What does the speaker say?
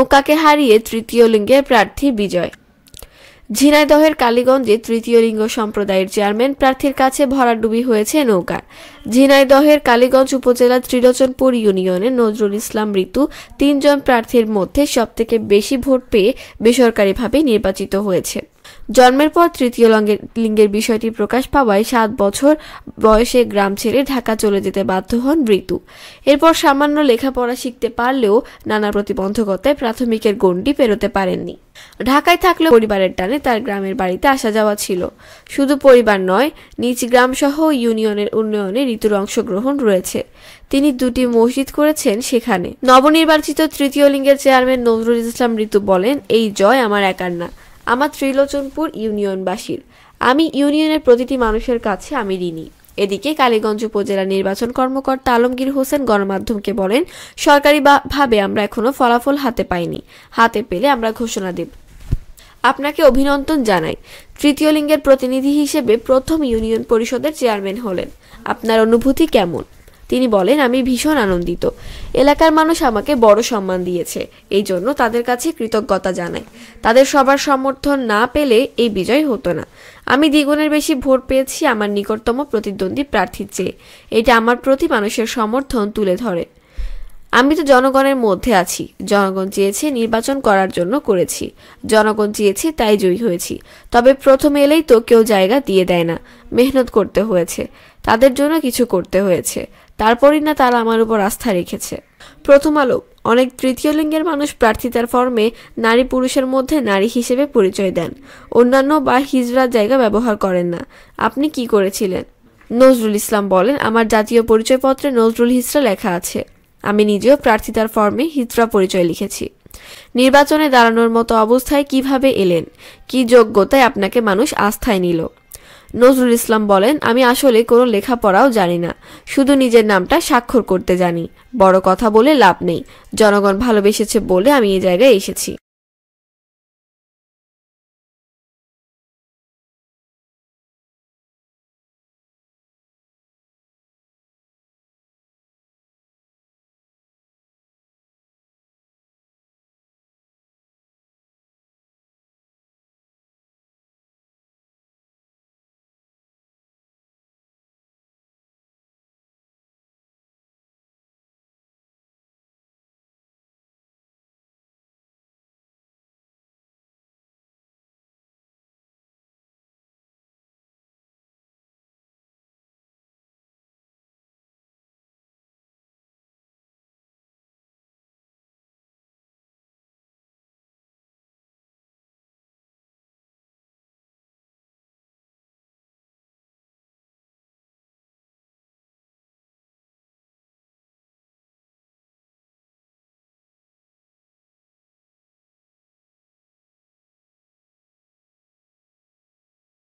নৌকাকে হারিয়ে তৃতীয় লিঙ্গে প্রার্থী বিজয় ঝিনাইদহের কালীগঞ্জে তৃতীয় লিঙ্গ সম্প্রদায়ের চেয়ারম্যান প্রার্থীর কাছে ভরাডুবি হয়েছে নৌকা ঝিনাইদহের কালীগঞ্জ উপজেলা ত্রিলোচনপুর ইউনিয়নে নজরুল ইসলাম ঋতু তিনজন প্রার্থীর মধ্যে সবথেকে বেশি ভোট পেয়ে বেসরকারিভাবে নির্বাচিত হয়েছে জন্মের পর তৃতীয় লঙ্গের লিঙ্গের বিষয়টি প্রকাশ পাওয়ায় সাত বছর বয়সে গ্রাম ছেড়ে ঢাকা চলে যেতে বাধ্য হন ঋতু এরপর সামান্য লেখাপড়া শিখতে পারলেও নানা প্রতিবন্ধকতায় প্রাথমিকের গণ্ডি পেরোতে পারেননি ঢাকায় থাকলেও পরিবারের টানে তার গ্রামের বাড়িতে আসা যাওয়া ছিল শুধু পরিবার নয় নিজ সহ ইউনিয়নের উন্নয়নে ঋতুর অংশগ্রহণ রয়েছে তিনি দুটি মসজিদ করেছেন সেখানে নবনির্বাচিত তৃতীয় লিঙ্গের চেয়ারম্যান নজরুল ইসলাম ঋতু বলেন এই জয় আমার একার না আমার ত্রিলোচনপুর ইউনিয়নবাসীর আমি ইউনিয়নের প্রতিটি মানুষের কাছে আমি ঋণী এদিকে কালীগঞ্জ উপজেলা নির্বাচন কর্মকর্তা আলমগীর হোসেন গণমাধ্যমকে বলেন সরকারি ভাবে আমরা এখনো ফলাফল হাতে পাইনি হাতে পেলে আমরা ঘোষণা দেব আপনাকে অভিনন্দন জানাই তৃতীয় লিঙ্গের প্রতিনিধি হিসেবে প্রথম ইউনিয়ন পরিষদের চেয়ারম্যান হলেন আপনার অনুভূতি কেমন তিনি বলেন আমি ভীষণ আনন্দিত এলাকার মানুষ আমাকে বড় সম্মান দিয়েছে এই জন্য তাদের কাছে কৃতজ্ঞতা জানাই তাদের সবার সমর্থন না পেলে এই বিজয় হতো না আমি দ্বিগুণের বেশি ভোট পেয়েছি আমার নিকটতম প্রতিদ্বন্দ্বী প্রার্থীর চেয়ে এটা আমার প্রতি মানুষের সমর্থন তুলে ধরে আমি তো জনগণের মধ্যে আছি জনগণ চেয়েছে নির্বাচন করার জন্য করেছি জনগণ চেয়েছে তাই জয়ী হয়েছি তবে প্রথম এলেই তো কেউ জায়গা দিয়ে দেয় না মেহনত করতে হয়েছে তাদের জন্য কিছু করতে হয়েছে তারপরই না তারা আমার উপর আস্থা রেখেছে প্রথম আলো অনেক তৃতীয় লিঙ্গের মানুষ প্রার্থিতার ফর্মে নারী পুরুষের মধ্যে নারী হিসেবে পরিচয় দেন অন্যান্য বা হিজড়ার জায়গা ব্যবহার করেন না আপনি কি করেছিলেন নজরুল ইসলাম বলেন আমার জাতীয় পরিচয়পত্রে নজরুল হিজড়া লেখা আছে আমি নিজেও প্রার্থিতার ফর্মে হিজড়া পরিচয় লিখেছি নির্বাচনে দাঁড়ানোর মতো অবস্থায় কিভাবে এলেন কি যোগ্যতায় আপনাকে মানুষ আস্থায় নিল নজরুল ইসলাম বলেন আমি আসলে কোনো লেখাপড়াও জানি না শুধু নিজের নামটা স্বাক্ষর করতে জানি বড় কথা বলে লাভ নেই জনগণ ভালোবেসেছে বলে আমি এ জায়গায় এসেছি